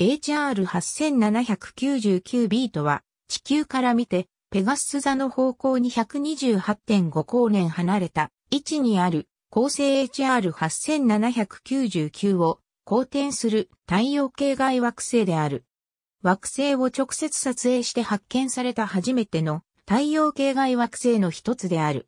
HR8799B とは、地球から見て、ペガス座の方向に128.5光年離れた位置にある恒星 HR8799 を公転する太陽系外惑星である。惑星を直接撮影して発見された初めての太陽系外惑星の一つである。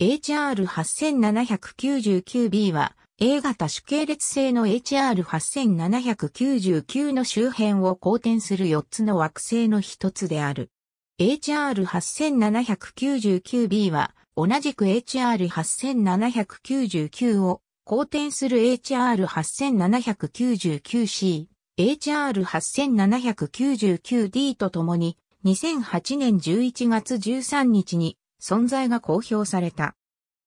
HR8799b は A 型主系列性の HR8799 の周辺を公転する4つの惑星の一つである。HR8799b は同じく HR8799 を公転する HR8799c、HR8799d とともに2008年11月13日に存在が公表された。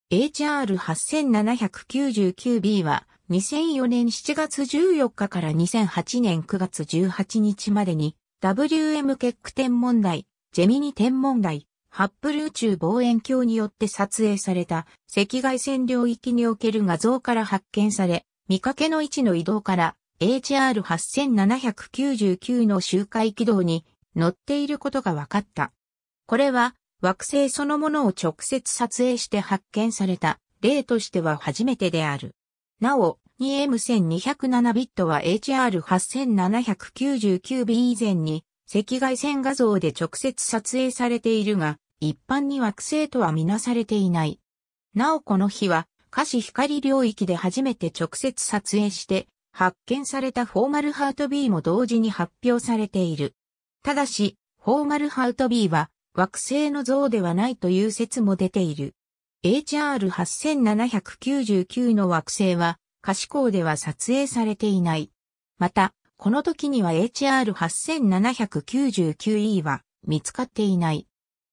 HR8799B は2004年7月14日から2008年9月18日までに WM 結句天文台、ジェミニ天文台、ハッブル宇宙望遠鏡によって撮影された赤外線領域における画像から発見され、見かけの位置の移動から HR8799 の周回軌道に乗っていることが分かった。これは惑星そのものを直接撮影して発見された例としては初めてである。なお、2M1207 ビットは HR8799B 以前に赤外線画像で直接撮影されているが、一般に惑星とはみなされていない。なおこの日は、可視光領域で初めて直接撮影して、発見されたフォーマルハート B も同時に発表されている。ただし、フォーマルハート B は惑星の像ではないという説も出ている。HR8799 の惑星は可視光では撮影されていない。また、この時には HR8799E は見つかっていない。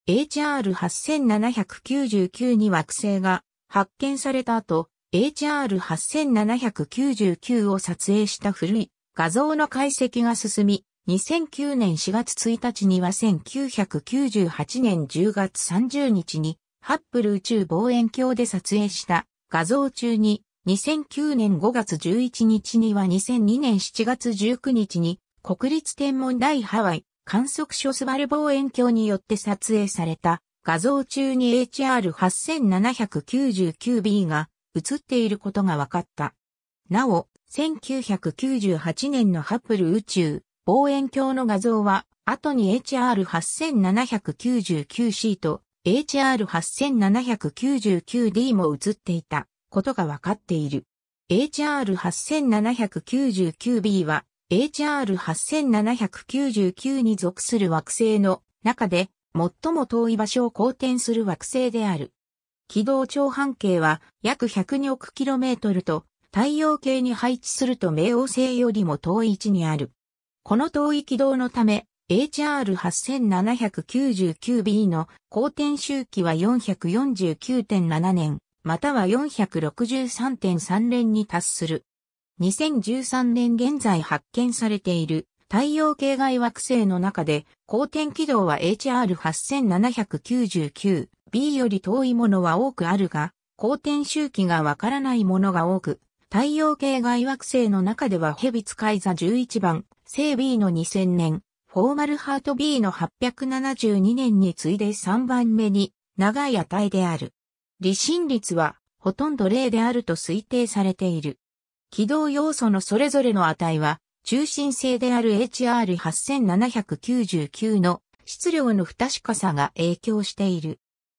HR8799 に惑星が発見された後、HR8799 を撮影した古い画像の解析が進み、2009年4月1日には1998年10月30日にハッブル宇宙望遠鏡で撮影した画像中に2009年5月11日には2002年7月19日に国立天文台ハワイ観測所スバル望遠鏡によって撮影された画像中に HR8799B が映っていることが分かった。なお、1998年のハッブル宇宙望遠鏡の画像は、後に HR8799C と HR8799D も映っていたことが分かっている。HR8799B は HR8799 に属する惑星の中で最も遠い場所を公転する惑星である。軌道長半径は約102億 km と太陽系に配置すると冥王星よりも遠い位置にある。この遠い軌道のため、HR8799B の公転周期は449.7年、または463.3年に達する。2013年現在発見されている太陽系外惑星の中で、公転軌道は HR8799B より遠いものは多くあるが、公転周期がわからないものが多く、太陽系外惑星の中ではヘビ使い座11番、生 B の2000年、フォーマルハート B の872年に次いで3番目に長い値である。離心率はほとんど0であると推定されている。軌道要素のそれぞれの値は中心性である HR8799 の質量の不確かさが影響している。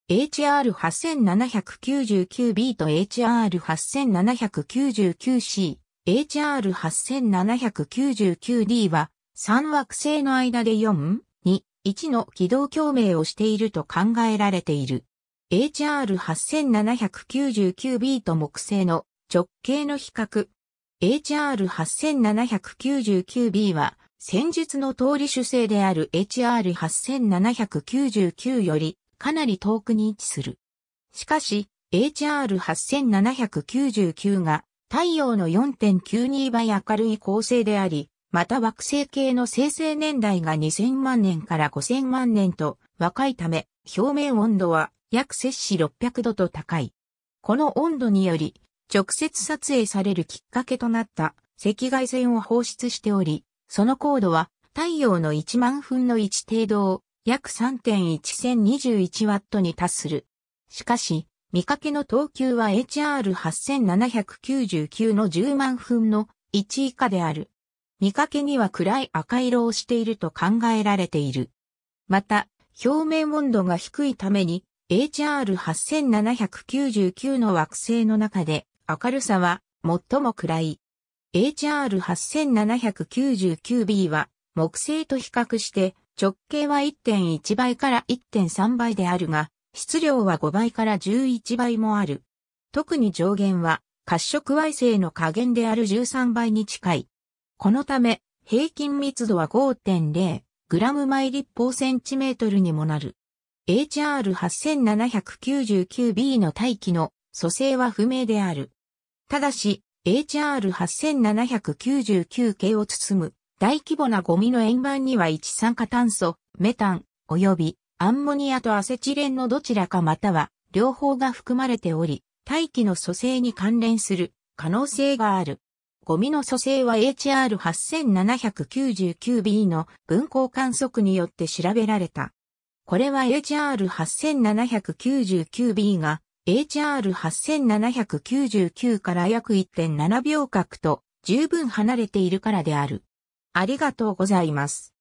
HR8799B と HR8799C HR8799D は3惑星の間で4、2、1の軌道共鳴をしていると考えられている。HR8799B と木星の直径の比較。HR8799B は先術の通り主星である HR8799 よりかなり遠くに位置する。しかし、HR8799 が太陽の4.92倍明るい恒星であり、また惑星系の生成年代が2000万年から5000万年と若いため、表面温度は約摂氏600度と高い。この温度により、直接撮影されるきっかけとなった赤外線を放出しており、その高度は太陽の1万分の1程度を約3.1021ワットに達する。しかし、見かけの等級は HR8799 の10万分の1以下である。見かけには暗い赤色をしていると考えられている。また、表面温度が低いために HR8799 の惑星の中で明るさは最も暗い。HR8799b は木星と比較して直径は1.1倍から1.3倍であるが、質量は5倍から11倍もある。特に上限は、褐色矮星の下限である13倍に近い。このため、平均密度は 5.0g 毎立方センチメートルにもなる。HR8799b の大気の組成は不明である。ただし、HR8799 系を包む大規模なゴミの円盤には一酸化炭素、メタン、及びアンモニアとアセチレンのどちらかまたは両方が含まれており、大気の組成に関連する可能性がある。ゴミの組成は HR8799B の分光観測によって調べられた。これは HR8799B が HR8799 から約1.7秒角と十分離れているからである。ありがとうございます。